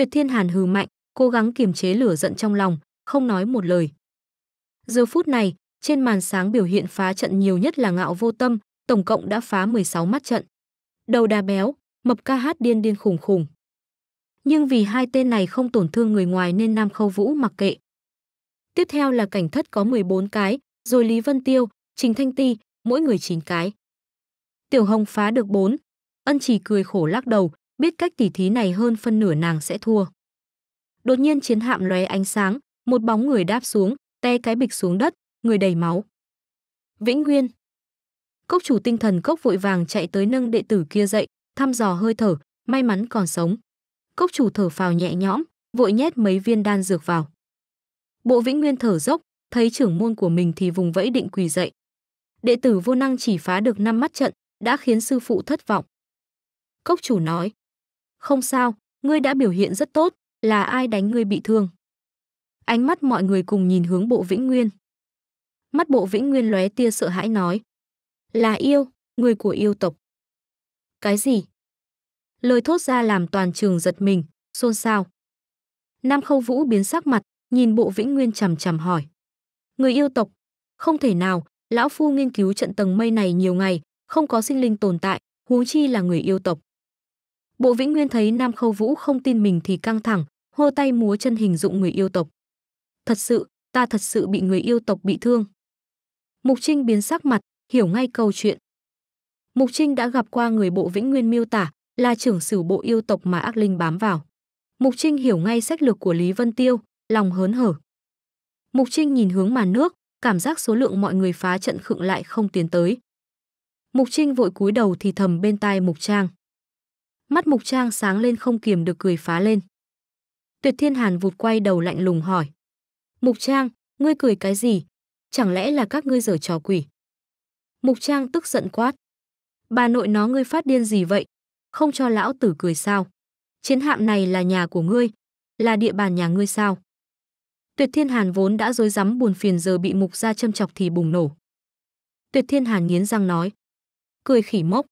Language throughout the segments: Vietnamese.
Tuyệt Thiên Hàn hừ mạnh, cố gắng kiềm chế lửa giận trong lòng, không nói một lời. Giờ phút này, trên màn sáng biểu hiện phá trận nhiều nhất là ngạo vô tâm, tổng cộng đã phá 16 mắt trận. Đầu đà béo, mập ca hát điên điên khủng khủng. Nhưng vì hai tên này không tổn thương người ngoài nên Nam Khâu Vũ mặc kệ. Tiếp theo là cảnh thất có 14 cái, rồi Lý Vân Tiêu, Trình Thanh Ti, mỗi người 9 cái. Tiểu Hồng phá được 4. Ân chỉ cười khổ lắc đầu, biết cách tỉ thí này hơn phân nửa nàng sẽ thua. Đột nhiên chiến hạm lóe ánh sáng, một bóng người đáp xuống, té cái bịch xuống đất, người đầy máu. Vĩnh Nguyên Cốc chủ tinh thần cốc vội vàng chạy tới nâng đệ tử kia dậy, thăm dò hơi thở, may mắn còn sống. Cốc chủ thở phào nhẹ nhõm, vội nhét mấy viên đan dược vào. Bộ Vĩnh Nguyên thở dốc, thấy trưởng môn của mình thì vùng vẫy định quỳ dậy. Đệ tử vô năng chỉ phá được năm mắt trận, đã khiến sư phụ thất vọng. Cốc chủ nói, không sao, ngươi đã biểu hiện rất tốt, là ai đánh ngươi bị thương? Ánh mắt mọi người cùng nhìn hướng Bộ Vĩnh Nguyên. Mắt Bộ Vĩnh Nguyên lóe tia sợ hãi nói: "Là yêu, người của yêu tộc." "Cái gì?" Lời thốt ra làm toàn trường giật mình, xôn xao. Nam Khâu Vũ biến sắc mặt, nhìn Bộ Vĩnh Nguyên chằm chằm hỏi: "Người yêu tộc? Không thể nào, lão phu nghiên cứu trận tầng mây này nhiều ngày, không có sinh linh tồn tại, huống chi là người yêu tộc." Bộ Vĩnh Nguyên thấy Nam Khâu Vũ không tin mình thì căng thẳng, hô tay múa chân hình dụng người yêu tộc. Thật sự, ta thật sự bị người yêu tộc bị thương. Mục Trinh biến sắc mặt, hiểu ngay câu chuyện. Mục Trinh đã gặp qua người bộ Vĩnh Nguyên miêu tả, là trưởng sử bộ yêu tộc mà ác linh bám vào. Mục Trinh hiểu ngay sách lược của Lý Vân Tiêu, lòng hớn hở. Mục Trinh nhìn hướng màn nước, cảm giác số lượng mọi người phá trận khựng lại không tiến tới. Mục Trinh vội cúi đầu thì thầm bên tai Mục Trang. Mắt Mục Trang sáng lên không kiềm được cười phá lên. Tuyệt Thiên Hàn vụt quay đầu lạnh lùng hỏi. Mục Trang, ngươi cười cái gì? Chẳng lẽ là các ngươi giở trò quỷ? Mục Trang tức giận quát. Bà nội nó ngươi phát điên gì vậy? Không cho lão tử cười sao? Chiến hạm này là nhà của ngươi, là địa bàn nhà ngươi sao? Tuyệt Thiên Hàn vốn đã rối rắm buồn phiền giờ bị Mục ra châm chọc thì bùng nổ. Tuyệt Thiên Hàn nghiến răng nói. Cười khỉ mốc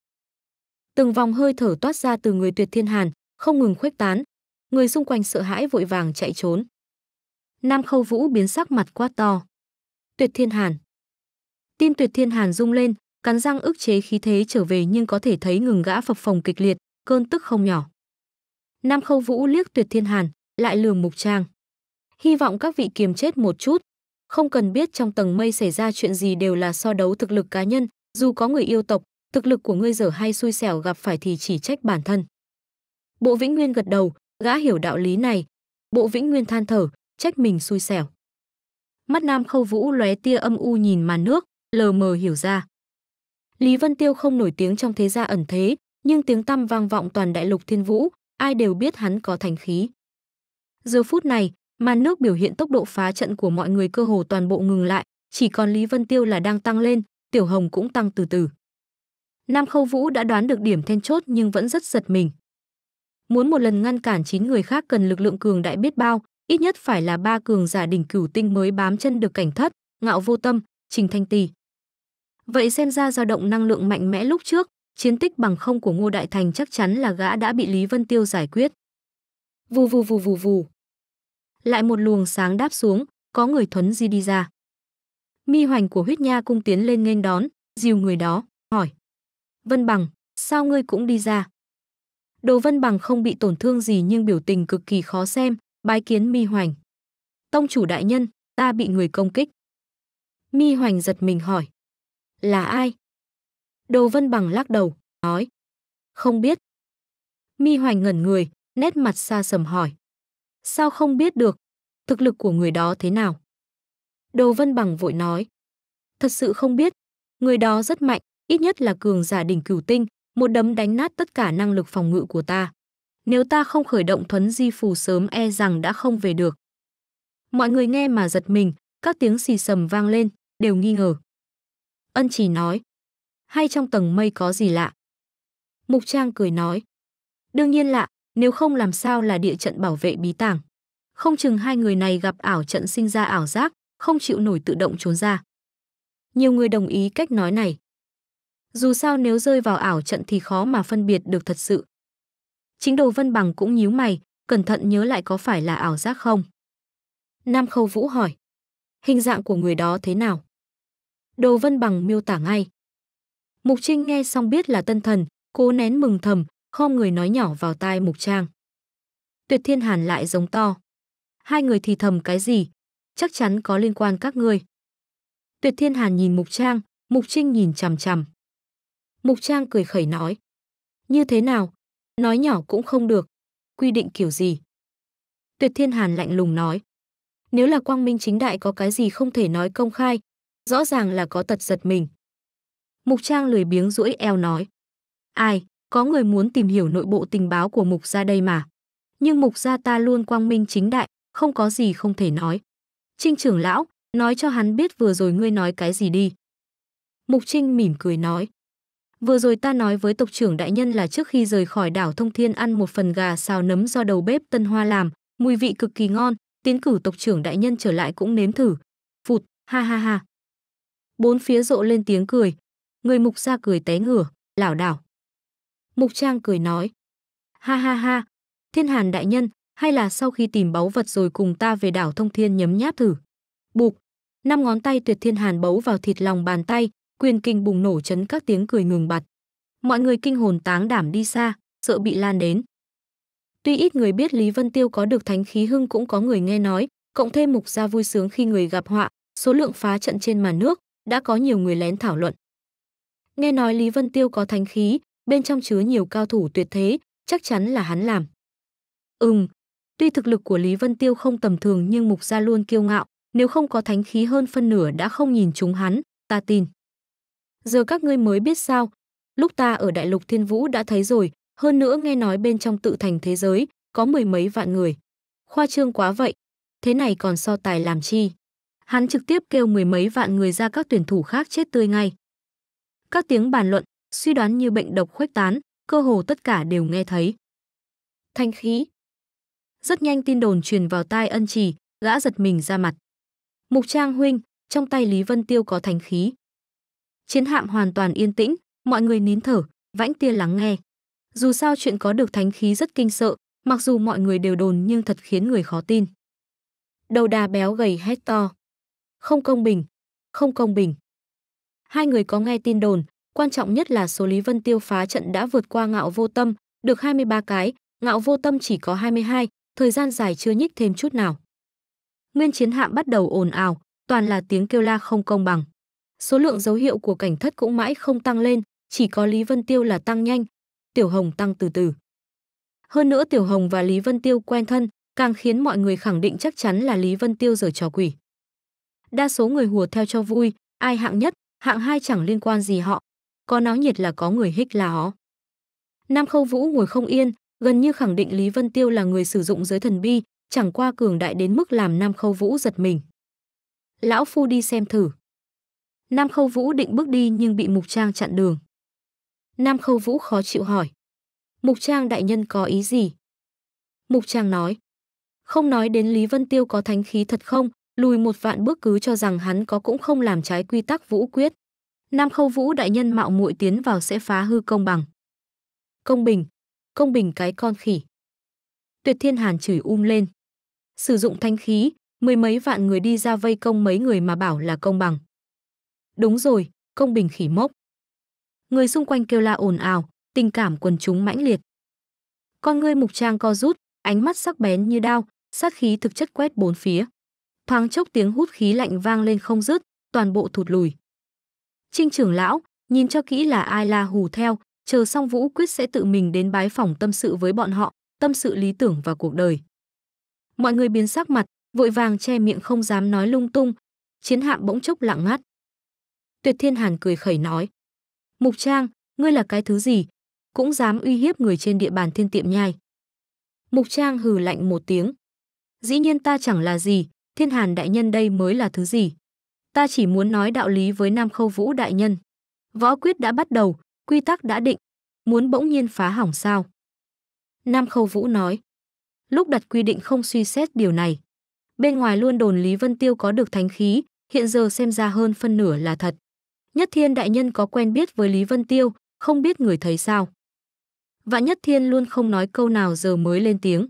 từng vòng hơi thở toát ra từ người Tuyệt Thiên Hàn, không ngừng khuếch tán. Người xung quanh sợ hãi vội vàng chạy trốn. Nam Khâu Vũ biến sắc mặt quát to. Tuyệt Thiên Hàn. Tim Tuyệt Thiên Hàn rung lên, cắn răng ức chế khí thế trở về nhưng có thể thấy ngừng gã phập phồng kịch liệt, cơn tức không nhỏ. Nam Khâu Vũ liếc Tuyệt Thiên Hàn, lại lườm Mục Trang. Hy vọng các vị kiềm chết một chút, không cần biết trong tầng mây xảy ra chuyện gì đều là so đấu thực lực cá nhân, dù có người yêu tộc, thực lực của ngươi dở hay xui xẻo gặp phải thì chỉ trách bản thân. Bộ Vĩnh Nguyên gật đầu, gã hiểu đạo lý này. Bộ Vĩnh Nguyên than thở, trách mình xui xẻo. Mắt Nam Khâu Vũ lóe tia âm u nhìn màn nước, lờ mờ hiểu ra. Lý Vân Tiêu không nổi tiếng trong thế gia ẩn thế, nhưng tiếng tăm vang vọng toàn đại lục thiên vũ, ai đều biết hắn có thành khí. Giờ phút này, màn nước biểu hiện tốc độ phá trận của mọi người cơ hồ toàn bộ ngừng lại, chỉ còn Lý Vân Tiêu là đang tăng lên, Tiểu Hồng cũng tăng từ từ. Nam Khâu Vũ đã đoán được điểm then chốt nhưng vẫn rất giật mình. Muốn một lần ngăn cản 9 người khác cần lực lượng cường đại biết bao, ít nhất phải là ba cường giả đỉnh cửu tinh mới bám chân được cảnh thất, ngạo vô tâm, trình thanh Tì. Vậy xem ra dao động năng lượng mạnh mẽ lúc trước, chiến tích bằng không của Ngô Đại Thành chắc chắn là gã đã bị Lý Vân Tiêu giải quyết. Vù vù vù vù vù. Lại một luồng sáng đáp xuống, có người thuấn di đi ra. Mi hoành của huyết nha cung tiến lên nghênh đón, dìu người đó, hỏi. Vân Bằng, sao ngươi cũng đi ra? Đồ Vân Bằng không bị tổn thương gì nhưng biểu tình cực kỳ khó xem, bái kiến Mi Hoành. Tông chủ đại nhân, ta bị người công kích. Mi Hoành giật mình hỏi. Là ai? Đồ Vân Bằng lắc đầu, nói. Không biết. Mi Hoành ngẩn người, nét mặt xa sầm hỏi. Sao không biết được? Thực lực của người đó thế nào? Đồ Vân Bằng vội nói. Thật sự không biết. Người đó rất mạnh, ít nhất là cường giả đỉnh cửu tinh, một đấm đánh nát tất cả năng lực phòng ngự của ta. Nếu ta không khởi động thuấn di phù sớm e rằng đã không về được. Mọi người nghe mà giật mình, các tiếng xì sầm vang lên, đều nghi ngờ. Ân chỉ nói, hay trong tầng mây có gì lạ? Mục Trang cười nói, đương nhiên lạ, nếu không làm sao là địa trận bảo vệ bí tàng. Không chừng hai người này gặp ảo trận sinh ra ảo giác, không chịu nổi tự động trốn ra. Nhiều người đồng ý cách nói này. Dù sao nếu rơi vào ảo trận thì khó mà phân biệt được thật sự. Chính Đồ Vân Bằng cũng nhíu mày, cẩn thận nhớ lại có phải là ảo giác không. Nam Khâu Vũ hỏi, hình dạng của người đó thế nào? Đồ Vân Bằng miêu tả ngay. Mục Trinh nghe xong biết là tân thần, cố nén mừng thầm, khom người nói nhỏ vào tai Mục Trang. Tuyệt Thiên Hàn lại giống to. Hai người thì thầm cái gì? Chắc chắn có liên quan các ngươi. Tuyệt Thiên Hàn nhìn Mục Trang, Mục Trinh nhìn chằm chằm. Mục Trang cười khẩy nói. Như thế nào? Nói nhỏ cũng không được. Quy định kiểu gì? Tuyệt Thiên Hàn lạnh lùng nói. Nếu là quang minh chính đại có cái gì không thể nói công khai, rõ ràng là có tật giật mình. Mục Trang lười biếng rũi eo nói. Ai, có người muốn tìm hiểu nội bộ tình báo của mục gia đây mà. Nhưng mục gia ta luôn quang minh chính đại, không có gì không thể nói. Trinh trưởng lão, nói cho hắn biết vừa rồi ngươi nói cái gì đi. Mục Trinh mỉm cười nói. Vừa rồi ta nói với tộc trưởng đại nhân là trước khi rời khỏi đảo Thông Thiên ăn một phần gà xào nấm do đầu bếp Tân Hoa làm, mùi vị cực kỳ ngon, tiến cử tộc trưởng đại nhân trở lại cũng nếm thử. Phụt, ha ha ha. Bốn phía rộ lên tiếng cười. Người mục ra cười té ngửa, lảo đảo. Mục Trang cười nói. Ha ha ha, thiên hàn đại nhân, hay là sau khi tìm báu vật rồi cùng ta về đảo thông thiên nhấm nháp thử. Bụp, năm ngón tay tuyệt thiên hàn bấu vào thịt lòng bàn tay, Quyền kinh bùng nổ chấn các tiếng cười ngừng bặt. Mọi người kinh hồn táng đảm đi xa, sợ bị lan đến. Tuy ít người biết Lý Vân Tiêu có được thánh khí hưng cũng có người nghe nói, cộng thêm mục gia vui sướng khi người gặp họa, số lượng phá trận trên màn nước, đã có nhiều người lén thảo luận. Nghe nói Lý Vân Tiêu có thánh khí, bên trong chứa nhiều cao thủ tuyệt thế, chắc chắn là hắn làm. Ừm, tuy thực lực của Lý Vân Tiêu không tầm thường nhưng mục gia luôn kiêu ngạo, nếu không có thánh khí hơn phân nửa đã không nhìn chúng hắn, ta tin giờ các ngươi mới biết sao. Lúc ta ở đại lục thiên vũ đã thấy rồi, hơn nữa nghe nói bên trong tự thành thế giới, có mười mấy vạn người. Khoa trương quá vậy, thế này còn so tài làm chi. Hắn trực tiếp kêu mười mấy vạn người ra các tuyển thủ khác chết tươi ngay. Các tiếng bàn luận, suy đoán như bệnh độc khuếch tán, cơ hồ tất cả đều nghe thấy. Thanh khí. Rất nhanh tin đồn truyền vào tai ân trì, gã giật mình ra mặt. Mục Trang huynh, trong tay Lý Vân Tiêu có thanh khí chiến hạm hoàn toàn yên tĩnh, mọi người nín thở, vãnh tia lắng nghe. Dù sao chuyện có được thánh khí rất kinh sợ, mặc dù mọi người đều đồn nhưng thật khiến người khó tin. Đầu đà béo gầy hét to. Không công bình, không công bình. Hai người có nghe tin đồn, quan trọng nhất là số Lý Vân Tiêu phá trận đã vượt qua ngạo vô tâm, được 23 cái, ngạo vô tâm chỉ có 22, thời gian dài chưa nhích thêm chút nào. Nguyên chiến hạm bắt đầu ồn ào, toàn là tiếng kêu la không công bằng. Số lượng dấu hiệu của cảnh thất cũng mãi không tăng lên, chỉ có Lý Vân Tiêu là tăng nhanh, Tiểu Hồng tăng từ từ. Hơn nữa Tiểu Hồng và Lý Vân Tiêu quen thân, càng khiến mọi người khẳng định chắc chắn là Lý Vân Tiêu giở trò quỷ. Đa số người hùa theo cho vui, ai hạng nhất, hạng hai chẳng liên quan gì họ, có náo nhiệt là có người hích là họ. Nam Khâu Vũ ngồi không yên, gần như khẳng định Lý Vân Tiêu là người sử dụng giới thần bi, chẳng qua cường đại đến mức làm Nam Khâu Vũ giật mình. Lão Phu đi xem thử. Nam Khâu Vũ định bước đi nhưng bị Mục Trang chặn đường. Nam Khâu Vũ khó chịu hỏi. Mục Trang đại nhân có ý gì? Mục Trang nói. Không nói đến Lý Vân Tiêu có thánh khí thật không, lùi một vạn bước cứ cho rằng hắn có cũng không làm trái quy tắc Vũ quyết. Nam Khâu Vũ đại nhân mạo muội tiến vào sẽ phá hư công bằng. Công bình, công bình cái con khỉ. Tuyệt Thiên Hàn chửi um lên. Sử dụng thanh khí, mười mấy vạn người đi ra vây công mấy người mà bảo là công bằng. Đúng rồi, công bình khỉ mốc. Người xung quanh kêu la ồn ào, tình cảm quần chúng mãnh liệt. Con ngươi mục trang co rút, ánh mắt sắc bén như đao, sát khí thực chất quét bốn phía. Thoáng chốc tiếng hút khí lạnh vang lên không dứt, toàn bộ thụt lùi. Trinh trưởng lão, nhìn cho kỹ là ai la hù theo, chờ xong Vũ Quyết sẽ tự mình đến bái phòng tâm sự với bọn họ, tâm sự lý tưởng và cuộc đời. Mọi người biến sắc mặt, vội vàng che miệng không dám nói lung tung, chiến hạm bỗng chốc lặng ngắt. Tuyệt Thiên Hàn cười khẩy nói. Mục Trang, ngươi là cái thứ gì? Cũng dám uy hiếp người trên địa bàn thiên tiệm nhai. Mục Trang hừ lạnh một tiếng. Dĩ nhiên ta chẳng là gì, Thiên Hàn đại nhân đây mới là thứ gì. Ta chỉ muốn nói đạo lý với Nam Khâu Vũ đại nhân. Võ quyết đã bắt đầu, quy tắc đã định, muốn bỗng nhiên phá hỏng sao. Nam Khâu Vũ nói, lúc đặt quy định không suy xét điều này. Bên ngoài luôn đồn Lý Vân Tiêu có được thánh khí, hiện giờ xem ra hơn phân nửa là thật. Nhất Thiên đại nhân có quen biết với Lý Vân Tiêu, không biết người thấy sao. Vạn Nhất Thiên luôn không nói câu nào giờ mới lên tiếng.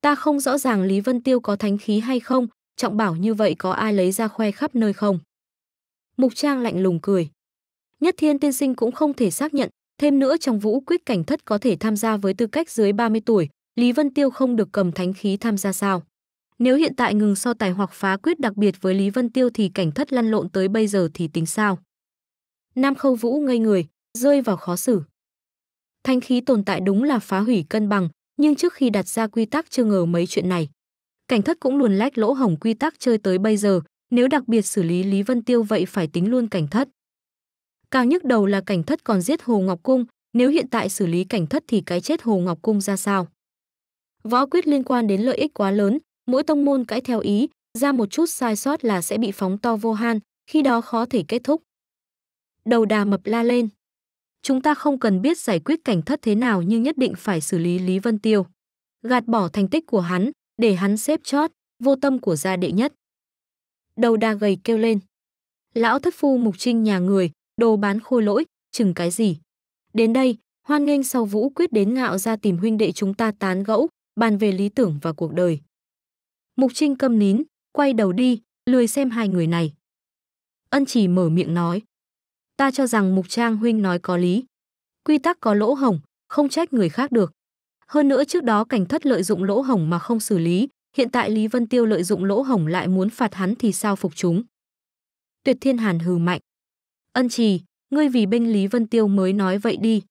Ta không rõ ràng Lý Vân Tiêu có thánh khí hay không, trọng bảo như vậy có ai lấy ra khoe khắp nơi không? Mục Trang lạnh lùng cười. Nhất Thiên tiên sinh cũng không thể xác nhận, thêm nữa trong vũ quyết cảnh thất có thể tham gia với tư cách dưới 30 tuổi, Lý Vân Tiêu không được cầm thánh khí tham gia sao? Nếu hiện tại ngừng so tài hoặc phá quyết đặc biệt với Lý Vân Tiêu thì cảnh thất lăn lộn tới bây giờ thì tính sao? Nam Khâu Vũ ngây người, rơi vào khó xử. Thanh khí tồn tại đúng là phá hủy cân bằng, nhưng trước khi đặt ra quy tắc chưa ngờ mấy chuyện này. Cảnh thất cũng luôn lách lỗ hổng quy tắc chơi tới bây giờ, nếu đặc biệt xử lý Lý Vân Tiêu vậy phải tính luôn cảnh thất. Cao nhức đầu là cảnh thất còn giết Hồ Ngọc Cung, nếu hiện tại xử lý cảnh thất thì cái chết Hồ Ngọc Cung ra sao? Võ quyết liên quan đến lợi ích quá lớn, mỗi tông môn cãi theo ý, ra một chút sai sót là sẽ bị phóng to vô han, khi đó khó thể kết thúc đầu đà mập la lên. Chúng ta không cần biết giải quyết cảnh thất thế nào nhưng nhất định phải xử lý Lý Vân Tiêu. Gạt bỏ thành tích của hắn, để hắn xếp chót, vô tâm của gia đệ nhất. Đầu đà gầy kêu lên. Lão thất phu mục trinh nhà người, đồ bán khôi lỗi, chừng cái gì. Đến đây, hoan nghênh sau vũ quyết đến ngạo ra tìm huynh đệ chúng ta tán gẫu, bàn về lý tưởng và cuộc đời. Mục trinh câm nín, quay đầu đi, lười xem hai người này. Ân chỉ mở miệng nói ta cho rằng Mục Trang huynh nói có lý. Quy tắc có lỗ hổng, không trách người khác được. Hơn nữa trước đó cảnh thất lợi dụng lỗ hổng mà không xử lý, hiện tại Lý Vân Tiêu lợi dụng lỗ hổng lại muốn phạt hắn thì sao phục chúng. Tuyệt Thiên Hàn hừ mạnh. Ân trì, ngươi vì binh Lý Vân Tiêu mới nói vậy đi.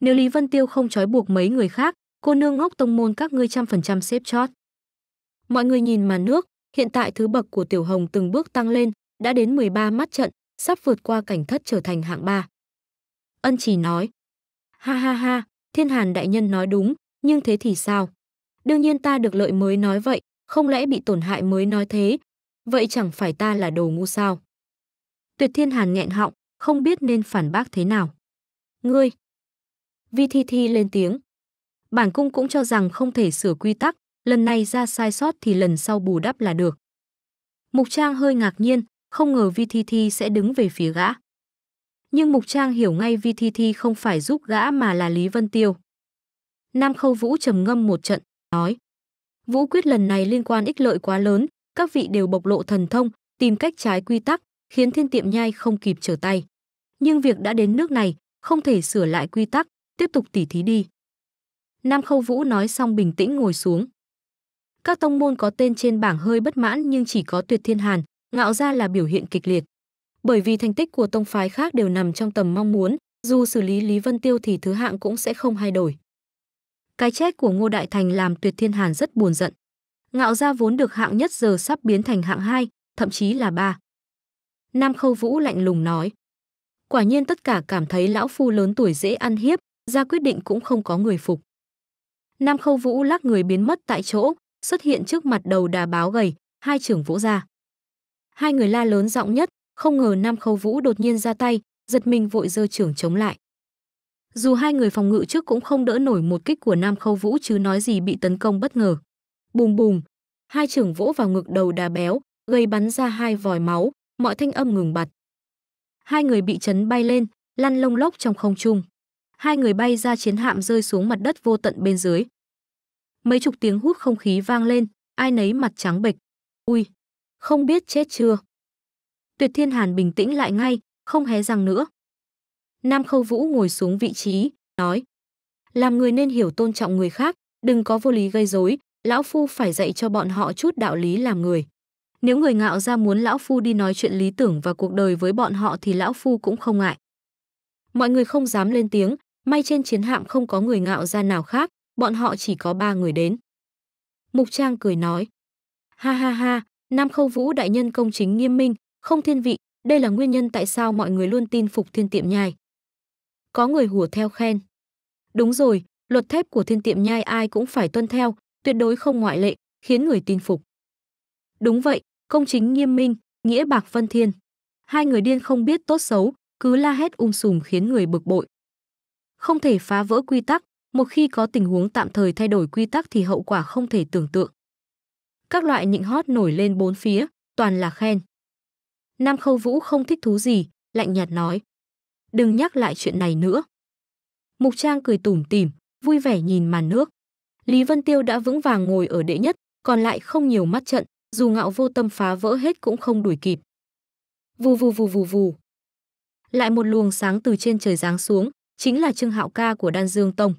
Nếu Lý Vân Tiêu không trói buộc mấy người khác, cô nương ngốc tông môn các ngươi trăm phần trăm xếp chót. Mọi người nhìn màn nước, hiện tại thứ bậc của Tiểu Hồng từng bước tăng lên, đã đến 13 mắt trận, sắp vượt qua cảnh thất trở thành hạng ba. Ân chỉ nói, ha ha ha, thiên hàn đại nhân nói đúng, nhưng thế thì sao? Đương nhiên ta được lợi mới nói vậy, không lẽ bị tổn hại mới nói thế? Vậy chẳng phải ta là đồ ngu sao? Tuyệt thiên hàn nghẹn họng, không biết nên phản bác thế nào. Ngươi! Vi Thi Thi lên tiếng. Bản cung cũng cho rằng không thể sửa quy tắc, lần này ra sai sót thì lần sau bù đắp là được. Mục Trang hơi ngạc nhiên, không ngờ VTT sẽ đứng về phía gã. Nhưng Mục Trang hiểu ngay VTT không phải giúp gã mà là Lý Vân Tiêu. Nam Khâu Vũ trầm ngâm một trận, nói. Vũ quyết lần này liên quan ích lợi quá lớn, các vị đều bộc lộ thần thông, tìm cách trái quy tắc, khiến thiên tiệm nhai không kịp trở tay. Nhưng việc đã đến nước này, không thể sửa lại quy tắc, tiếp tục tỉ thí đi. Nam Khâu Vũ nói xong bình tĩnh ngồi xuống. Các tông môn có tên trên bảng hơi bất mãn nhưng chỉ có Tuyệt Thiên Hàn, ngạo ra là biểu hiện kịch liệt. Bởi vì thành tích của tông phái khác đều nằm trong tầm mong muốn, dù xử lý Lý Vân Tiêu thì thứ hạng cũng sẽ không thay đổi. Cái chết của Ngô Đại Thành làm Tuyệt Thiên Hàn rất buồn giận. Ngạo gia vốn được hạng nhất giờ sắp biến thành hạng 2, thậm chí là 3. Nam Khâu Vũ lạnh lùng nói. Quả nhiên tất cả cảm thấy lão phu lớn tuổi dễ ăn hiếp, ra quyết định cũng không có người phục. Nam Khâu Vũ lắc người biến mất tại chỗ, xuất hiện trước mặt đầu đà báo gầy, hai trưởng vũ ra hai người la lớn giọng nhất, không ngờ Nam Khâu Vũ đột nhiên ra tay, giật mình vội giơ trưởng chống lại. Dù hai người phòng ngự trước cũng không đỡ nổi một kích của Nam Khâu Vũ chứ nói gì bị tấn công bất ngờ. Bùm bùm, hai trưởng vỗ vào ngực đầu đà béo, gây bắn ra hai vòi máu, mọi thanh âm ngừng bặt. Hai người bị chấn bay lên, lăn lông lốc trong không trung. Hai người bay ra chiến hạm rơi xuống mặt đất vô tận bên dưới. Mấy chục tiếng hút không khí vang lên, ai nấy mặt trắng bệch. Ui, không biết chết chưa. Tuyệt Thiên Hàn bình tĩnh lại ngay, không hé răng nữa. Nam Khâu Vũ ngồi xuống vị trí, nói: "Làm người nên hiểu tôn trọng người khác, đừng có vô lý gây rối, lão phu phải dạy cho bọn họ chút đạo lý làm người. Nếu người ngạo ra muốn lão phu đi nói chuyện lý tưởng và cuộc đời với bọn họ thì lão phu cũng không ngại." Mọi người không dám lên tiếng, may trên chiến hạm không có người ngạo ra nào khác, bọn họ chỉ có ba người đến. Mục Trang cười nói: "Ha ha ha, Nam Khâu Vũ đại nhân công chính nghiêm minh, không thiên vị, đây là nguyên nhân tại sao mọi người luôn tin phục thiên tiệm nhai. Có người hùa theo khen. Đúng rồi, luật thép của thiên tiệm nhai ai cũng phải tuân theo, tuyệt đối không ngoại lệ, khiến người tin phục. Đúng vậy, công chính nghiêm minh, nghĩa bạc vân thiên. Hai người điên không biết tốt xấu, cứ la hét um sùm khiến người bực bội. Không thể phá vỡ quy tắc, một khi có tình huống tạm thời thay đổi quy tắc thì hậu quả không thể tưởng tượng các loại nhịn hót nổi lên bốn phía, toàn là khen. Nam Khâu Vũ không thích thú gì, lạnh nhạt nói. Đừng nhắc lại chuyện này nữa. Mục Trang cười tủm tỉm, vui vẻ nhìn màn nước. Lý Vân Tiêu đã vững vàng ngồi ở đệ nhất, còn lại không nhiều mắt trận, dù ngạo vô tâm phá vỡ hết cũng không đuổi kịp. Vù vù vù vù vù. Lại một luồng sáng từ trên trời giáng xuống, chính là Trương Hạo Ca của Đan Dương Tông.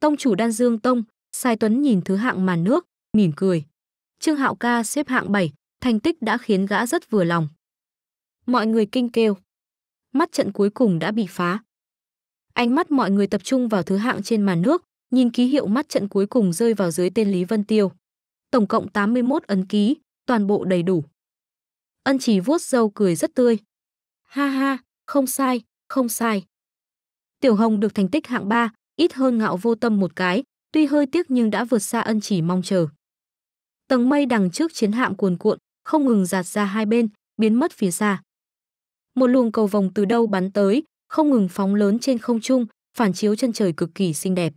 Tông chủ Đan Dương Tông, Sai Tuấn nhìn thứ hạng màn nước, mỉm cười. Trương Hạo Ca xếp hạng 7, thành tích đã khiến gã rất vừa lòng. Mọi người kinh kêu. Mắt trận cuối cùng đã bị phá. Ánh mắt mọi người tập trung vào thứ hạng trên màn nước, nhìn ký hiệu mắt trận cuối cùng rơi vào dưới tên Lý Vân Tiêu. Tổng cộng 81 ấn ký, toàn bộ đầy đủ. Ân chỉ vuốt râu cười rất tươi. Ha ha, không sai, không sai. Tiểu Hồng được thành tích hạng 3, ít hơn ngạo vô tâm một cái, tuy hơi tiếc nhưng đã vượt xa ân chỉ mong chờ. Tầng mây đằng trước chiến hạm cuồn cuộn, không ngừng giạt ra hai bên, biến mất phía xa. Một luồng cầu vòng từ đâu bắn tới, không ngừng phóng lớn trên không trung, phản chiếu chân trời cực kỳ xinh đẹp.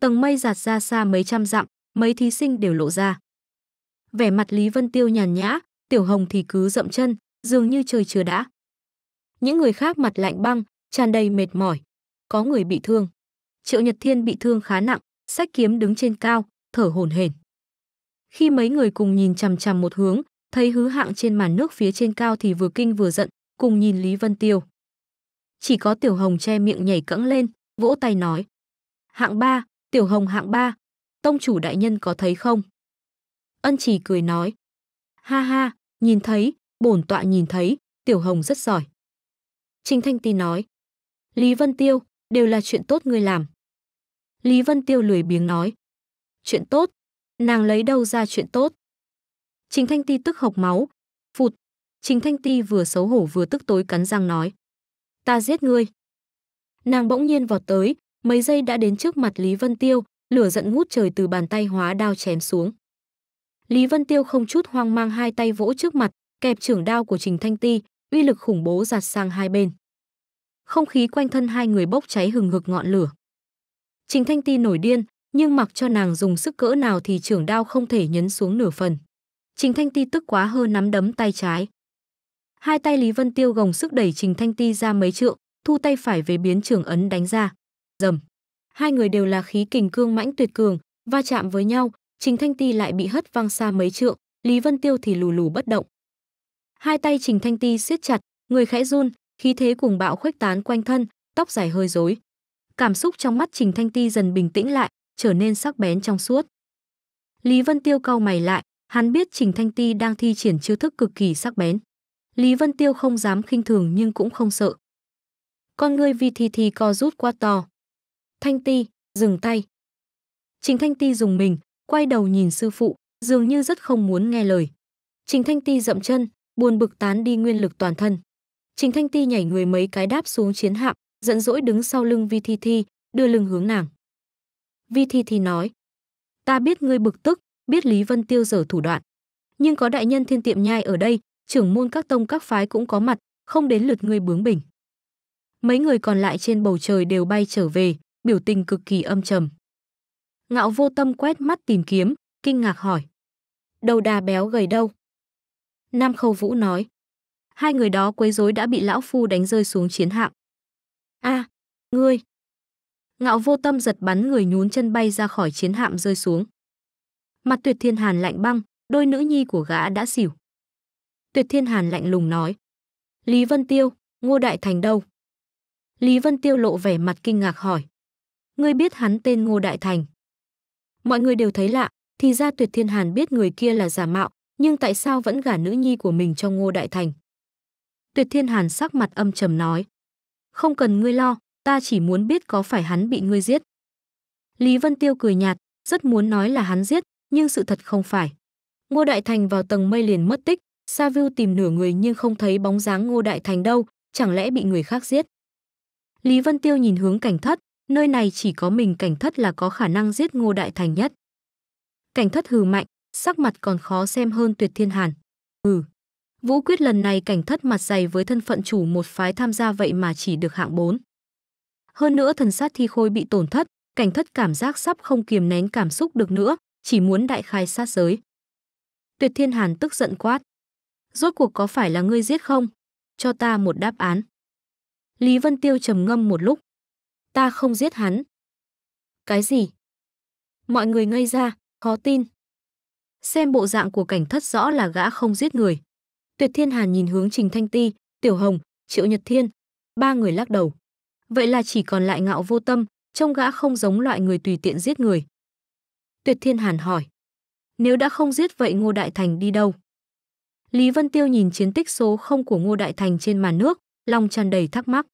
Tầng mây giạt ra xa mấy trăm dặm, mấy thí sinh đều lộ ra. Vẻ mặt Lý Vân Tiêu nhàn nhã, Tiểu Hồng thì cứ rậm chân, dường như trời chưa đã. Những người khác mặt lạnh băng, tràn đầy mệt mỏi. Có người bị thương. Triệu Nhật Thiên bị thương khá nặng, sách kiếm đứng trên cao, thở hổn hển. Khi mấy người cùng nhìn chằm chằm một hướng, thấy hứa hạng trên màn nước phía trên cao thì vừa kinh vừa giận, cùng nhìn Lý Vân Tiêu. Chỉ có Tiểu Hồng che miệng nhảy cẫng lên, vỗ tay nói. Hạng ba, Tiểu Hồng hạng ba, tông chủ đại nhân có thấy không? Ân chỉ cười nói. Ha ha, nhìn thấy, bổn tọa nhìn thấy, Tiểu Hồng rất giỏi. Trình Thanh Ti nói. Lý Vân Tiêu, đều là chuyện tốt ngươi làm. Lý Vân Tiêu lười biếng nói. Chuyện tốt, Nàng lấy đâu ra chuyện tốt? Trình Thanh Ti tức hộc máu. Phụt. Trình Thanh Ti vừa xấu hổ vừa tức tối cắn răng nói. Ta giết ngươi. Nàng bỗng nhiên vọt tới, mấy giây đã đến trước mặt Lý Vân Tiêu, lửa giận ngút trời từ bàn tay hóa đao chém xuống. Lý Vân Tiêu không chút hoang mang hai tay vỗ trước mặt, kẹp trưởng đao của Trình Thanh Ti, uy lực khủng bố giạt sang hai bên. Không khí quanh thân hai người bốc cháy hừng hực ngọn lửa. Trình Thanh Ti nổi điên, nhưng mặc cho nàng dùng sức cỡ nào thì trưởng đao không thể nhấn xuống nửa phần. Trình Thanh Ti tức quá hơn nắm đấm tay trái. Hai tay Lý Vân Tiêu gồng sức đẩy Trình Thanh Ti ra mấy trượng, thu tay phải về biến trường ấn đánh ra. Dầm. Hai người đều là khí kình cương mãnh tuyệt cường, va chạm với nhau, Trình Thanh Ti lại bị hất văng xa mấy trượng, Lý Vân Tiêu thì lù lù bất động. Hai tay Trình Thanh Ti siết chặt, người khẽ run, khí thế cuồng bạo khuếch tán quanh thân, tóc dài hơi rối. Cảm xúc trong mắt Trình Thanh Ti dần bình tĩnh lại, trở nên sắc bén trong suốt. Lý Vân Tiêu cau mày lại, hắn biết Trình Thanh Ti đang thi triển chiêu thức cực kỳ sắc bén. Lý Vân Tiêu không dám khinh thường nhưng cũng không sợ. Con ngươi vi thi thi co rút qua to. Thanh Ti, dừng tay. Trình Thanh Ti dùng mình, quay đầu nhìn sư phụ, dường như rất không muốn nghe lời. Trình Thanh Ti dậm chân, buồn bực tán đi nguyên lực toàn thân. Trình Thanh Ti nhảy người mấy cái đáp xuống chiến hạm, giận dỗi đứng sau lưng Vi Thi Thi, đưa lưng hướng nàng. Vi Thi Thi nói. Ta biết ngươi bực tức, biết Lý Vân Tiêu dở thủ đoạn. Nhưng có đại nhân thiên tiệm nhai ở đây, trưởng môn các tông các phái cũng có mặt, không đến lượt ngươi bướng bỉnh. Mấy người còn lại trên bầu trời đều bay trở về, biểu tình cực kỳ âm trầm. Ngạo vô tâm quét mắt tìm kiếm, kinh ngạc hỏi. Đầu đà béo gầy đâu? Nam Khâu Vũ nói. Hai người đó quấy rối đã bị lão phu đánh rơi xuống chiến hạm. a à, ngươi! Ngạo vô tâm giật bắn người nhún chân bay ra khỏi chiến hạm rơi xuống. Mặt tuyệt thiên hàn lạnh băng, đôi nữ nhi của gã đã xỉu. Tuyệt thiên hàn lạnh lùng nói. Lý Vân Tiêu, Ngô Đại Thành đâu? Lý Vân Tiêu lộ vẻ mặt kinh ngạc hỏi. Ngươi biết hắn tên Ngô Đại Thành. Mọi người đều thấy lạ, thì ra tuyệt thiên hàn biết người kia là giả mạo, nhưng tại sao vẫn gả nữ nhi của mình cho Ngô Đại Thành? Tuyệt thiên hàn sắc mặt âm trầm nói. Không cần ngươi lo, ta chỉ muốn biết có phải hắn bị ngươi giết. Lý Vân Tiêu cười nhạt, rất muốn nói là hắn giết, nhưng sự thật không phải. Ngô Đại Thành vào tầng mây liền mất tích, Sa Vưu tìm nửa người nhưng không thấy bóng dáng Ngô Đại Thành đâu, chẳng lẽ bị người khác giết. Lý Vân Tiêu nhìn hướng cảnh thất, nơi này chỉ có mình cảnh thất là có khả năng giết Ngô Đại Thành nhất. Cảnh thất hừ mạnh, sắc mặt còn khó xem hơn tuyệt thiên hàn. Ừ. Vũ quyết lần này cảnh thất mặt dày với thân phận chủ một phái tham gia vậy mà chỉ được hạng 4. Hơn nữa thần sát thi khôi bị tổn thất, cảnh thất cảm giác sắp không kiềm nén cảm xúc được nữa, chỉ muốn đại khai sát giới. Tuyệt Thiên Hàn tức giận quát. Rốt cuộc có phải là ngươi giết không? Cho ta một đáp án. Lý Vân Tiêu trầm ngâm một lúc. Ta không giết hắn. Cái gì? Mọi người ngây ra, khó tin. Xem bộ dạng của cảnh thất rõ là gã không giết người. Tuyệt Thiên Hàn nhìn hướng Trình Thanh Ti, Tiểu Hồng, Triệu Nhật Thiên. Ba người lắc đầu vậy là chỉ còn lại ngạo vô tâm, trông gã không giống loại người tùy tiện giết người. Tuyệt Thiên Hàn hỏi, nếu đã không giết vậy Ngô Đại Thành đi đâu? Lý Vân Tiêu nhìn chiến tích số không của Ngô Đại Thành trên màn nước, lòng tràn đầy thắc mắc.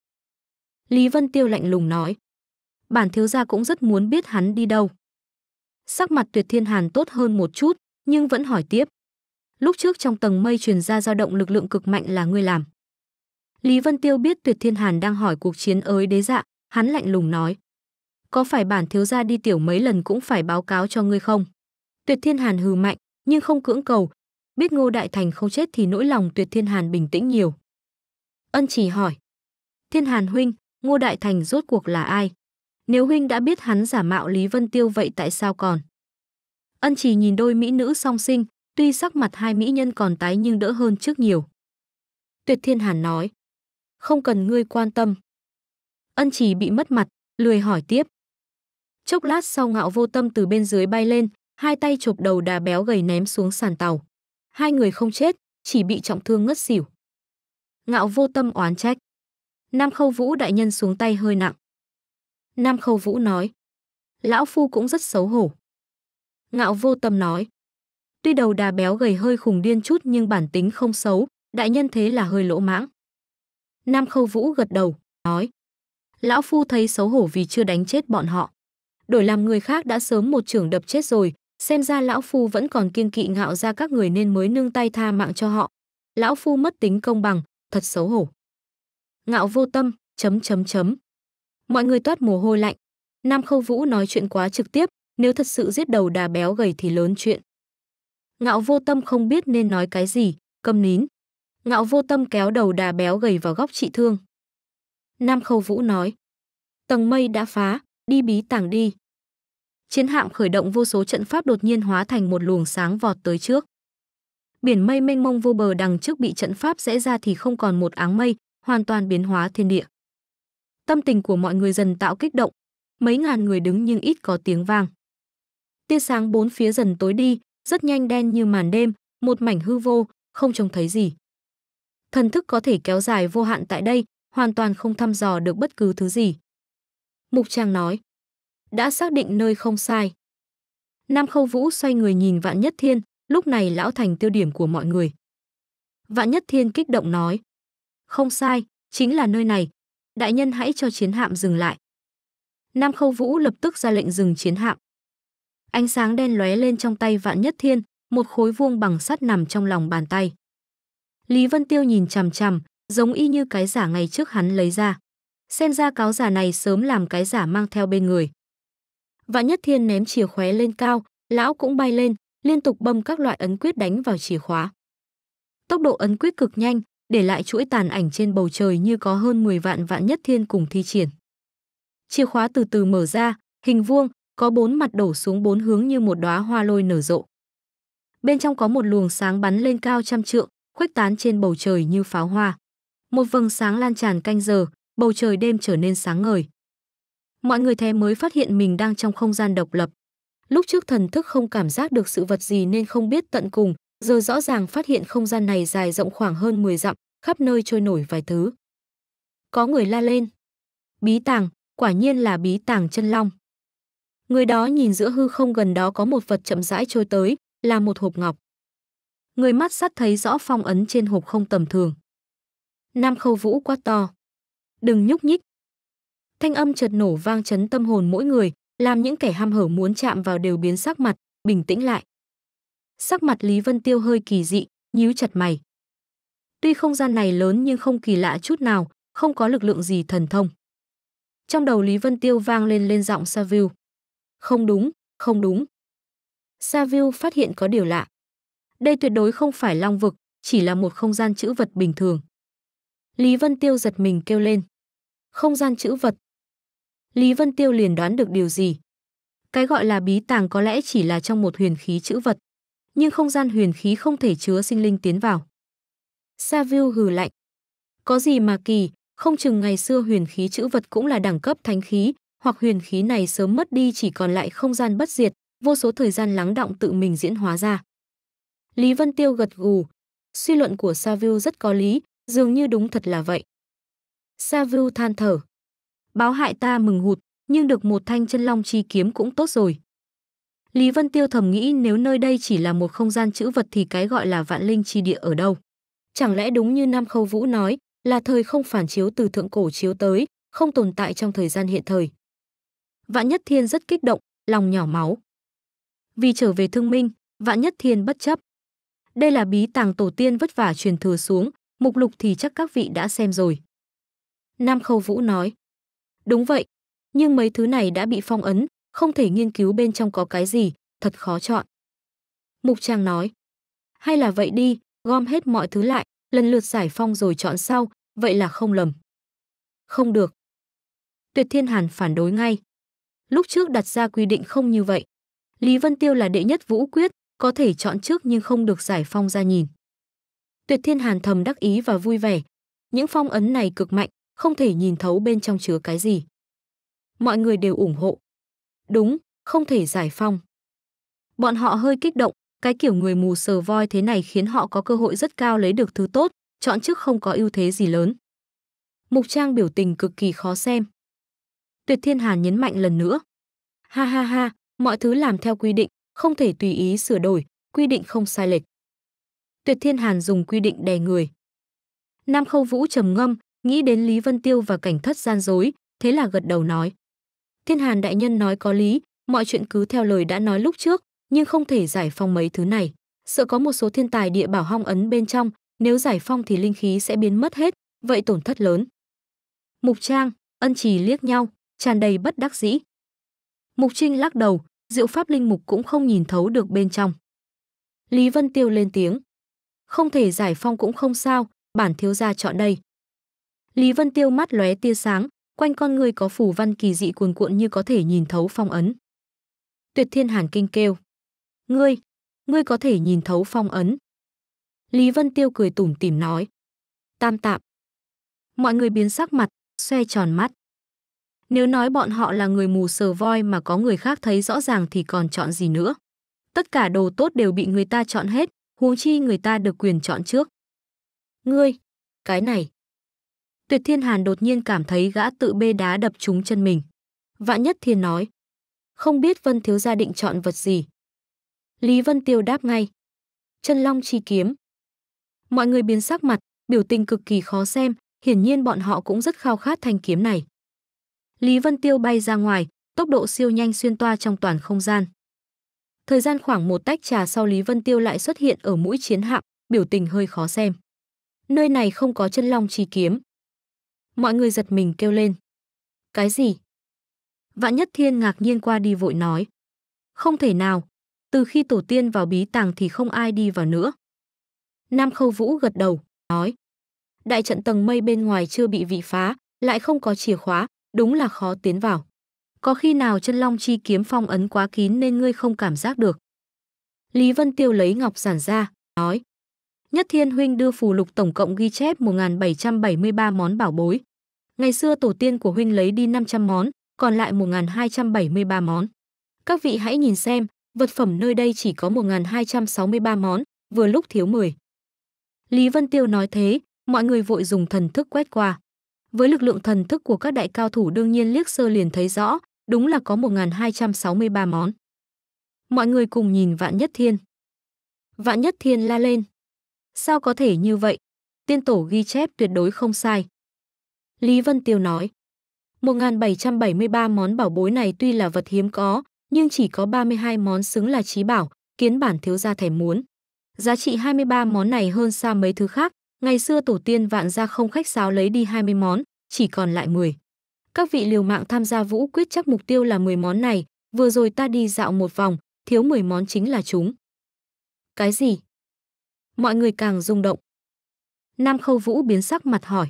Lý Vân Tiêu lạnh lùng nói, bản thiếu gia cũng rất muốn biết hắn đi đâu. Sắc mặt Tuyệt Thiên Hàn tốt hơn một chút, nhưng vẫn hỏi tiếp. Lúc trước trong tầng mây truyền ra dao động lực lượng cực mạnh là ngươi làm. Lý Vân Tiêu biết Tuyệt Thiên Hàn đang hỏi cuộc chiến ới đế dạ, hắn lạnh lùng nói. Có phải bản thiếu gia đi tiểu mấy lần cũng phải báo cáo cho ngươi không? Tuyệt Thiên Hàn hừ mạnh, nhưng không cưỡng cầu. Biết Ngô Đại Thành không chết thì nỗi lòng Tuyệt Thiên Hàn bình tĩnh nhiều. Ân chỉ hỏi. Thiên Hàn huynh, Ngô Đại Thành rốt cuộc là ai? Nếu huynh đã biết hắn giả mạo Lý Vân Tiêu vậy tại sao còn? Ân chỉ nhìn đôi mỹ nữ song sinh, tuy sắc mặt hai mỹ nhân còn tái nhưng đỡ hơn trước nhiều. Tuyệt Thiên Hàn nói, không cần ngươi quan tâm. Ân chỉ bị mất mặt, lười hỏi tiếp. Chốc lát sau ngạo vô tâm từ bên dưới bay lên, hai tay chộp đầu đà béo gầy ném xuống sàn tàu. Hai người không chết, chỉ bị trọng thương ngất xỉu. Ngạo vô tâm oán trách. Nam Khâu Vũ đại nhân xuống tay hơi nặng. Nam Khâu Vũ nói. Lão Phu cũng rất xấu hổ. Ngạo vô tâm nói. Tuy đầu đà béo gầy hơi khùng điên chút nhưng bản tính không xấu, đại nhân thế là hơi lỗ mãng. Nam Khâu Vũ gật đầu, nói. Lão Phu thấy xấu hổ vì chưa đánh chết bọn họ. Đổi làm người khác đã sớm một trường đập chết rồi, xem ra Lão Phu vẫn còn kiên kỵ ngạo ra các người nên mới nương tay tha mạng cho họ. Lão Phu mất tính công bằng, thật xấu hổ. Ngạo vô tâm, chấm chấm chấm. Mọi người toát mồ hôi lạnh. Nam Khâu Vũ nói chuyện quá trực tiếp, nếu thật sự giết đầu đà béo gầy thì lớn chuyện. Ngạo vô tâm không biết nên nói cái gì, câm nín. Ngạo vô tâm kéo đầu đà béo gầy vào góc trị thương. Nam Khâu Vũ nói. Tầng mây đã phá, đi bí tàng đi. Chiến hạm khởi động vô số trận pháp đột nhiên hóa thành một luồng sáng vọt tới trước. Biển mây mênh mông vô bờ đằng trước bị trận pháp rẽ ra thì không còn một áng mây, hoàn toàn biến hóa thiên địa. Tâm tình của mọi người dần tạo kích động, mấy ngàn người đứng nhưng ít có tiếng vang. Tia sáng bốn phía dần tối đi, rất nhanh đen như màn đêm, một mảnh hư vô, không trông thấy gì thần thức có thể kéo dài vô hạn tại đây, hoàn toàn không thăm dò được bất cứ thứ gì. Mục Trang nói, đã xác định nơi không sai. Nam Khâu Vũ xoay người nhìn Vạn Nhất Thiên, lúc này lão thành tiêu điểm của mọi người. Vạn Nhất Thiên kích động nói, không sai, chính là nơi này. Đại nhân hãy cho chiến hạm dừng lại. Nam Khâu Vũ lập tức ra lệnh dừng chiến hạm. Ánh sáng đen lóe lên trong tay Vạn Nhất Thiên, một khối vuông bằng sắt nằm trong lòng bàn tay. Lý Vân Tiêu nhìn chằm chằm, giống y như cái giả ngày trước hắn lấy ra. Xem ra cáo giả này sớm làm cái giả mang theo bên người. Vạn Nhất Thiên ném chìa khóe lên cao, lão cũng bay lên, liên tục bâm các loại ấn quyết đánh vào chìa khóa. Tốc độ ấn quyết cực nhanh, để lại chuỗi tàn ảnh trên bầu trời như có hơn 10 vạn Vạn Nhất Thiên cùng thi triển. Chìa khóa từ từ mở ra, hình vuông, có bốn mặt đổ xuống bốn hướng như một đóa hoa lôi nở rộ. Bên trong có một luồng sáng bắn lên cao trăm trượng, khuếch tán trên bầu trời như pháo hoa. Một vầng sáng lan tràn canh giờ, bầu trời đêm trở nên sáng ngời. Mọi người thế mới phát hiện mình đang trong không gian độc lập. Lúc trước thần thức không cảm giác được sự vật gì nên không biết tận cùng, giờ rõ ràng phát hiện không gian này dài rộng khoảng hơn 10 dặm, khắp nơi trôi nổi vài thứ. Có người la lên. Bí tàng, quả nhiên là bí tàng chân long. Người đó nhìn giữa hư không gần đó có một vật chậm rãi trôi tới, là một hộp ngọc người mắt sắt thấy rõ phong ấn trên hộp không tầm thường. Nam Khâu Vũ quát to. Đừng nhúc nhích. Thanh âm chợt nổ vang chấn tâm hồn mỗi người, làm những kẻ ham hở muốn chạm vào đều biến sắc mặt, bình tĩnh lại. Sắc mặt Lý Vân Tiêu hơi kỳ dị, nhíu chặt mày. Tuy không gian này lớn nhưng không kỳ lạ chút nào, không có lực lượng gì thần thông. Trong đầu Lý Vân Tiêu vang lên lên giọng Saville. Không đúng, không đúng. Saville phát hiện có điều lạ. Đây tuyệt đối không phải long vực, chỉ là một không gian chữ vật bình thường. Lý Vân Tiêu giật mình kêu lên. Không gian chữ vật. Lý Vân Tiêu liền đoán được điều gì. Cái gọi là bí tàng có lẽ chỉ là trong một huyền khí chữ vật. Nhưng không gian huyền khí không thể chứa sinh linh tiến vào. Sa Viu hừ lạnh. Có gì mà kỳ, không chừng ngày xưa huyền khí chữ vật cũng là đẳng cấp thánh khí, hoặc huyền khí này sớm mất đi chỉ còn lại không gian bất diệt, vô số thời gian lắng động tự mình diễn hóa ra. Lý Vân Tiêu gật gù. Suy luận của Saville rất có lý, dường như đúng thật là vậy. Saville than thở. Báo hại ta mừng hụt, nhưng được một thanh chân long chi kiếm cũng tốt rồi. Lý Vân Tiêu thầm nghĩ nếu nơi đây chỉ là một không gian chữ vật thì cái gọi là vạn linh chi địa ở đâu. Chẳng lẽ đúng như Nam Khâu Vũ nói, là thời không phản chiếu từ thượng cổ chiếu tới, không tồn tại trong thời gian hiện thời. Vạn Nhất Thiên rất kích động, lòng nhỏ máu. Vì trở về thương minh, Vạn Nhất Thiên bất chấp. Đây là bí tàng tổ tiên vất vả truyền thừa xuống, mục lục thì chắc các vị đã xem rồi. Nam Khâu Vũ nói. Đúng vậy, nhưng mấy thứ này đã bị phong ấn, không thể nghiên cứu bên trong có cái gì, thật khó chọn. Mục Trang nói. Hay là vậy đi, gom hết mọi thứ lại, lần lượt giải phong rồi chọn sau, vậy là không lầm. Không được. Tuyệt Thiên Hàn phản đối ngay. Lúc trước đặt ra quy định không như vậy. Lý Vân Tiêu là đệ nhất vũ quyết, có thể chọn trước nhưng không được giải phong ra nhìn. Tuyệt thiên hàn thầm đắc ý và vui vẻ. Những phong ấn này cực mạnh, không thể nhìn thấu bên trong chứa cái gì. Mọi người đều ủng hộ. Đúng, không thể giải phong. Bọn họ hơi kích động, cái kiểu người mù sờ voi thế này khiến họ có cơ hội rất cao lấy được thứ tốt, chọn trước không có ưu thế gì lớn. Mục trang biểu tình cực kỳ khó xem. Tuyệt thiên hàn nhấn mạnh lần nữa. Ha ha ha, mọi thứ làm theo quy định, không thể tùy ý sửa đổi, quy định không sai lệch. Tuyệt Thiên Hàn dùng quy định đè người. Nam Khâu Vũ trầm ngâm, nghĩ đến Lý Vân Tiêu và cảnh thất gian dối, thế là gật đầu nói. Thiên Hàn đại nhân nói có lý, mọi chuyện cứ theo lời đã nói lúc trước, nhưng không thể giải phong mấy thứ này. Sợ có một số thiên tài địa bảo hong ấn bên trong, nếu giải phong thì linh khí sẽ biến mất hết, vậy tổn thất lớn. Mục Trang, Ân Trì liếc nhau, tràn đầy bất đắc dĩ. Mục Trinh lắc đầu, diệu pháp linh mục cũng không nhìn thấu được bên trong. Lý Vân Tiêu lên tiếng. Không thể giải phong cũng không sao, bản thiếu gia chọn đây. Lý Vân Tiêu mắt lóe tia sáng, quanh con người có phủ văn kỳ dị cuồn cuộn như có thể nhìn thấu phong ấn. Tuyệt Thiên Hàn kinh kêu. Ngươi, ngươi có thể nhìn thấu phong ấn. Lý Vân Tiêu cười tủm tỉm nói. Tam tạm. Mọi người biến sắc mặt, xoe tròn mắt. Nếu nói bọn họ là người mù sờ voi mà có người khác thấy rõ ràng thì còn chọn gì nữa. Tất cả đồ tốt đều bị người ta chọn hết, huống chi người ta được quyền chọn trước. Ngươi, cái này. Tuyệt Thiên Hàn đột nhiên cảm thấy gã tự bê đá đập trúng chân mình. Vạn Nhất Thiên nói. Không biết Vân Thiếu Gia định chọn vật gì. Lý Vân Tiêu đáp ngay. Chân Long Chi Kiếm. Mọi người biến sắc mặt, biểu tình cực kỳ khó xem, hiển nhiên bọn họ cũng rất khao khát thanh kiếm này. Lý Vân Tiêu bay ra ngoài, tốc độ siêu nhanh xuyên toa trong toàn không gian. Thời gian khoảng một tách trà sau Lý Vân Tiêu lại xuất hiện ở mũi chiến hạm, biểu tình hơi khó xem. Nơi này không có chân long chi kiếm. Mọi người giật mình kêu lên. Cái gì? Vạn Nhất Thiên ngạc nhiên qua đi vội nói. Không thể nào, từ khi tổ tiên vào bí tàng thì không ai đi vào nữa. Nam Khâu Vũ gật đầu, nói. Đại trận tầng mây bên ngoài chưa bị vị phá, lại không có chìa khóa, đúng là khó tiến vào. Có khi nào chân long chi kiếm phong ấn quá kín nên ngươi không cảm giác được. Lý Vân Tiêu lấy ngọc giản ra, nói. Nhất Thiên Huynh đưa phù lục tổng cộng ghi chép 1773 món bảo bối. Ngày xưa tổ tiên của Huynh lấy đi 500 món, còn lại 1273 món. Các vị hãy nhìn xem, vật phẩm nơi đây chỉ có 1263 món, vừa lúc thiếu 10. Lý Vân Tiêu nói thế, mọi người vội dùng thần thức quét qua. Với lực lượng thần thức của các đại cao thủ đương nhiên liếc sơ liền thấy rõ, đúng là có 1263 món. Mọi người cùng nhìn Vạn Nhất Thiên. Vạn Nhất Thiên la lên. Sao có thể như vậy? Tiên tổ ghi chép tuyệt đối không sai. Lý Vân Tiêu nói. 1773 món bảo bối này tuy là vật hiếm có, nhưng chỉ có 32 món xứng là trí bảo, kiến bản thiếu gia thèm muốn. Giá trị 23 món này hơn xa mấy thứ khác, Ngày xưa tổ tiên vạn gia không khách sáo lấy đi 20 món, chỉ còn lại 10. Các vị liều mạng tham gia vũ quyết chắc mục tiêu là 10 món này, vừa rồi ta đi dạo một vòng, thiếu 10 món chính là chúng. Cái gì? Mọi người càng rung động. Nam Khâu Vũ biến sắc mặt hỏi.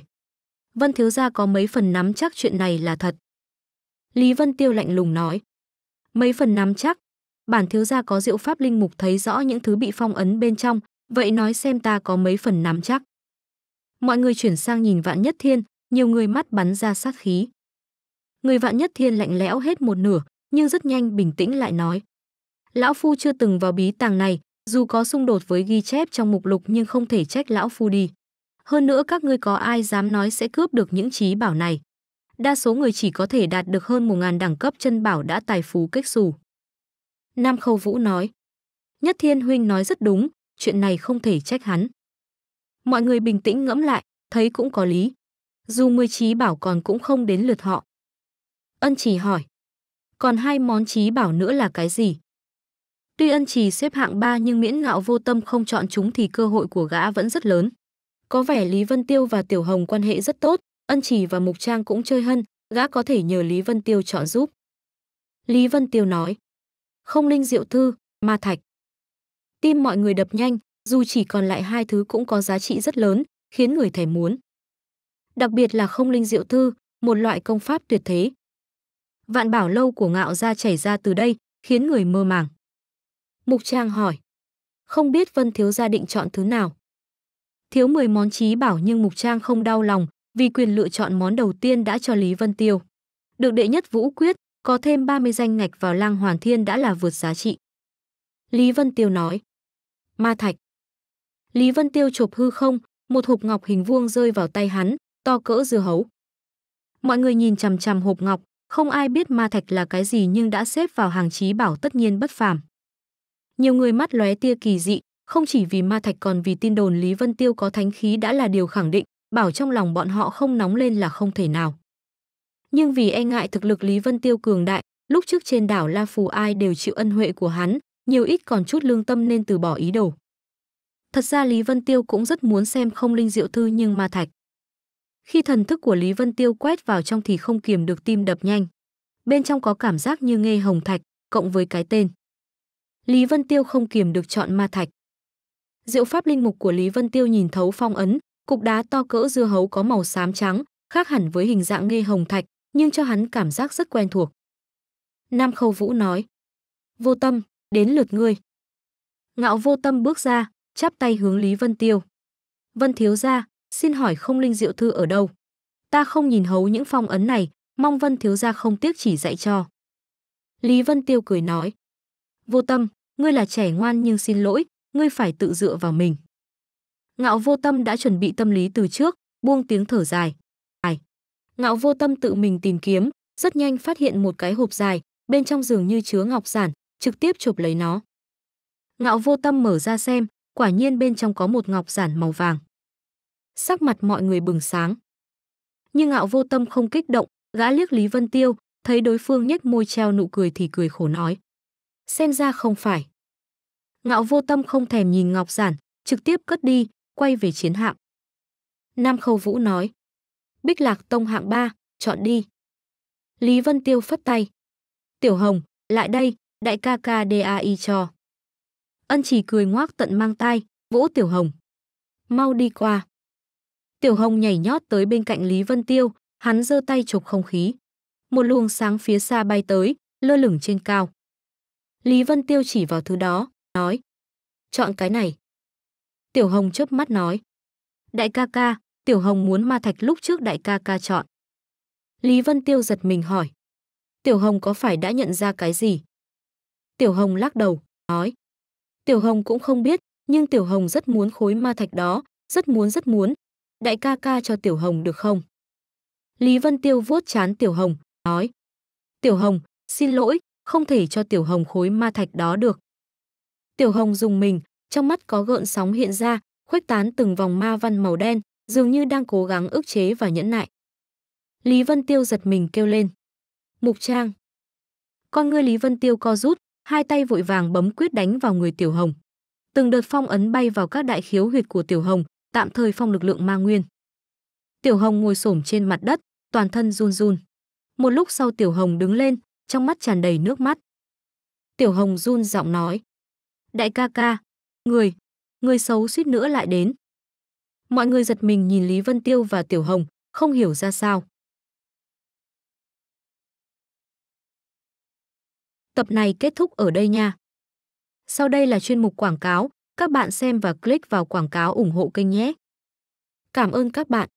Vân Thiếu Gia có mấy phần nắm chắc chuyện này là thật. Lý Vân Tiêu lạnh lùng nói. Mấy phần nắm chắc, bản thiếu gia có diệu pháp linh mục thấy rõ những thứ bị phong ấn bên trong, vậy nói xem ta có mấy phần nắm chắc mọi người chuyển sang nhìn vạn nhất thiên nhiều người mắt bắn ra sát khí người vạn nhất thiên lạnh lẽo hết một nửa nhưng rất nhanh bình tĩnh lại nói lão phu chưa từng vào bí tàng này dù có xung đột với ghi chép trong mục lục nhưng không thể trách lão phu đi hơn nữa các ngươi có ai dám nói sẽ cướp được những trí bảo này đa số người chỉ có thể đạt được hơn một ngàn đẳng cấp chân bảo đã tài phú kếch xù nam khâu vũ nói nhất thiên huynh nói rất đúng chuyện này không thể trách hắn Mọi người bình tĩnh ngẫm lại, thấy cũng có lý. Dù mười trí bảo còn cũng không đến lượt họ. Ân trì hỏi. Còn hai món trí bảo nữa là cái gì? Tuy ân trì xếp hạng 3 nhưng miễn ngạo vô tâm không chọn chúng thì cơ hội của gã vẫn rất lớn. Có vẻ Lý Vân Tiêu và Tiểu Hồng quan hệ rất tốt, ân trì và Mục Trang cũng chơi hân, gã có thể nhờ Lý Vân Tiêu chọn giúp. Lý Vân Tiêu nói, không linh diệu thư, ma thạch. Tim mọi người đập nhanh, dù chỉ còn lại hai thứ cũng có giá trị rất lớn, khiến người thèm muốn. Đặc biệt là không linh diệu thư, một loại công pháp tuyệt thế. Vạn bảo lâu của ngạo gia chảy ra từ đây, khiến người mơ màng. Mục Trang hỏi, không biết Vân Thiếu gia định chọn thứ nào? Thiếu 10 món trí bảo nhưng Mục Trang không đau lòng, vì quyền lựa chọn món đầu tiên đã cho Lý Vân Tiêu. Được đệ nhất Vũ Quyết, có thêm 30 danh ngạch vào lang hoàn thiên đã là vượt giá trị. Lý Vân Tiêu nói, ma thạch, Lý Vân Tiêu chộp hư không, một hộp ngọc hình vuông rơi vào tay hắn, to cỡ dưa hấu. Mọi người nhìn chằm chằm hộp ngọc, không ai biết ma thạch là cái gì nhưng đã xếp vào hàng trí bảo tất nhiên bất phàm. Nhiều người mắt lóe tia kỳ dị, không chỉ vì ma thạch còn vì tin đồn Lý Vân Tiêu có thánh khí đã là điều khẳng định, bảo trong lòng bọn họ không nóng lên là không thể nào. Nhưng vì e ngại thực lực Lý Vân Tiêu cường đại, lúc trước trên đảo La Phù ai đều chịu ân huệ của hắn, nhiều ít còn chút lương tâm nên từ bỏ ý đồ. Thật ra Lý Vân Tiêu cũng rất muốn xem không linh diệu thư nhưng ma thạch. Khi thần thức của Lý Vân Tiêu quét vào trong thì không kiềm được tim đập nhanh. Bên trong có cảm giác như nghe hồng thạch, cộng với cái tên. Lý Vân Tiêu không kiềm được chọn ma thạch. Diệu pháp linh mục của Lý Vân Tiêu nhìn thấu phong ấn, cục đá to cỡ dưa hấu có màu xám trắng, khác hẳn với hình dạng nghe hồng thạch, nhưng cho hắn cảm giác rất quen thuộc. Nam Khâu Vũ nói, vô tâm, đến lượt ngươi. Ngạo vô tâm bước ra, chắp tay hướng Lý Vân Tiêu. Vân thiếu gia, xin hỏi không linh diệu thư ở đâu? Ta không nhìn hấu những phong ấn này, mong Vân thiếu gia không tiếc chỉ dạy cho. Lý Vân Tiêu cười nói. Vô tâm, ngươi là trẻ ngoan nhưng xin lỗi, ngươi phải tự dựa vào mình. Ngạo vô tâm đã chuẩn bị tâm lý từ trước, buông tiếng thở dài. Ai? Ngạo vô tâm tự mình tìm kiếm, rất nhanh phát hiện một cái hộp dài, bên trong dường như chứa ngọc giản, trực tiếp chụp lấy nó. Ngạo vô tâm mở ra xem, quả nhiên bên trong có một ngọc giản màu vàng. Sắc mặt mọi người bừng sáng. Nhưng ngạo vô tâm không kích động, gã liếc Lý Vân Tiêu, thấy đối phương nhếch môi treo nụ cười thì cười khổ nói. Xem ra không phải. Ngạo vô tâm không thèm nhìn ngọc giản, trực tiếp cất đi, quay về chiến hạm. Nam Khâu Vũ nói. Bích Lạc Tông hạng 3, chọn đi. Lý Vân Tiêu phất tay. Tiểu Hồng, lại đây, đại ca ca DAI cho. Ân chỉ cười ngoác tận mang tai, vỗ Tiểu Hồng. Mau đi qua. Tiểu Hồng nhảy nhót tới bên cạnh Lý Vân Tiêu, hắn giơ tay chụp không khí. Một luồng sáng phía xa bay tới, lơ lửng trên cao. Lý Vân Tiêu chỉ vào thứ đó, nói. Chọn cái này. Tiểu Hồng chớp mắt nói. Đại ca ca, Tiểu Hồng muốn ma thạch lúc trước đại ca ca chọn. Lý Vân Tiêu giật mình hỏi. Tiểu Hồng có phải đã nhận ra cái gì? Tiểu Hồng lắc đầu, nói. Tiểu Hồng cũng không biết, nhưng Tiểu Hồng rất muốn khối ma thạch đó, rất muốn rất muốn. Đại ca ca cho Tiểu Hồng được không? Lý Vân Tiêu vuốt chán Tiểu Hồng, nói. Tiểu Hồng, xin lỗi, không thể cho Tiểu Hồng khối ma thạch đó được. Tiểu Hồng dùng mình, trong mắt có gợn sóng hiện ra, khuếch tán từng vòng ma văn màu đen, dường như đang cố gắng ức chế và nhẫn nại. Lý Vân Tiêu giật mình kêu lên. Mục Trang. Con ngươi Lý Vân Tiêu co rút, hai tay vội vàng bấm quyết đánh vào người Tiểu Hồng. Từng đợt phong ấn bay vào các đại khiếu huyệt của Tiểu Hồng, tạm thời phong lực lượng ma nguyên. Tiểu Hồng ngồi xổm trên mặt đất, toàn thân run run. Một lúc sau Tiểu Hồng đứng lên, trong mắt tràn đầy nước mắt. Tiểu Hồng run giọng nói: "Đại ca ca, người, người xấu suýt nữa lại đến." Mọi người giật mình nhìn Lý Vân Tiêu và Tiểu Hồng, không hiểu ra sao. Tập này kết thúc ở đây nha. Sau đây là chuyên mục quảng cáo, các bạn xem và click vào quảng cáo ủng hộ kênh nhé. Cảm ơn các bạn.